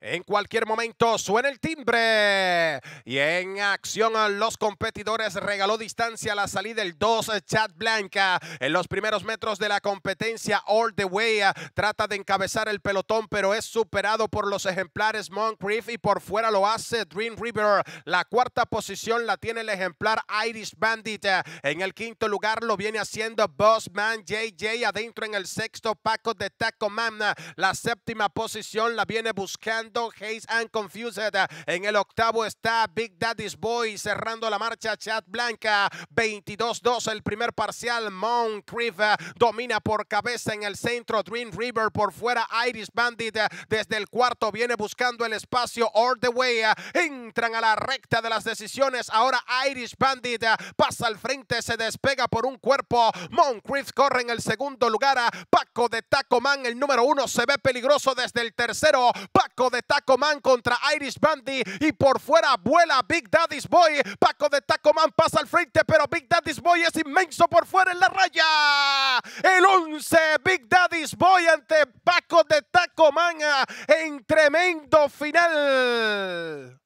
En cualquier momento suena el timbre. Y en acción a los competidores regaló distancia la salida del 2 eh, Chat Blanca. En los primeros metros de la competencia All the Way eh, trata de encabezar el pelotón pero es superado por los ejemplares Moncrief y por fuera lo hace Dream River. La cuarta posición la tiene el ejemplar Irish Bandit. Eh. En el quinto lugar lo viene haciendo Bossman JJ adentro en el sexto Paco de Taco Man. La séptima posición la viene buscando Haze and Confused. En el octavo está Big Daddy's Boy cerrando la marcha Chat Blanca. 22-2 el primer parcial. Mount eh, domina por cabeza en el centro. Dream River por fuera. Iris Bandit eh, desde el cuarto viene buscando el espacio. All the way. Eh, entran a la recta de las decisiones. Ahora Irish Bandit pasa al frente. Se despega por un cuerpo. Mount corre en el segundo lugar. Paco de Tacoman el número uno, se ve peligroso desde el tercero. Paco de de Man contra Irish Bandy y por fuera vuela Big Daddy's Boy. Paco de Man pasa al frente, pero Big Daddy's Boy es inmenso por fuera en la raya. El 11, Big Daddy's Boy ante Paco de Man en tremendo final.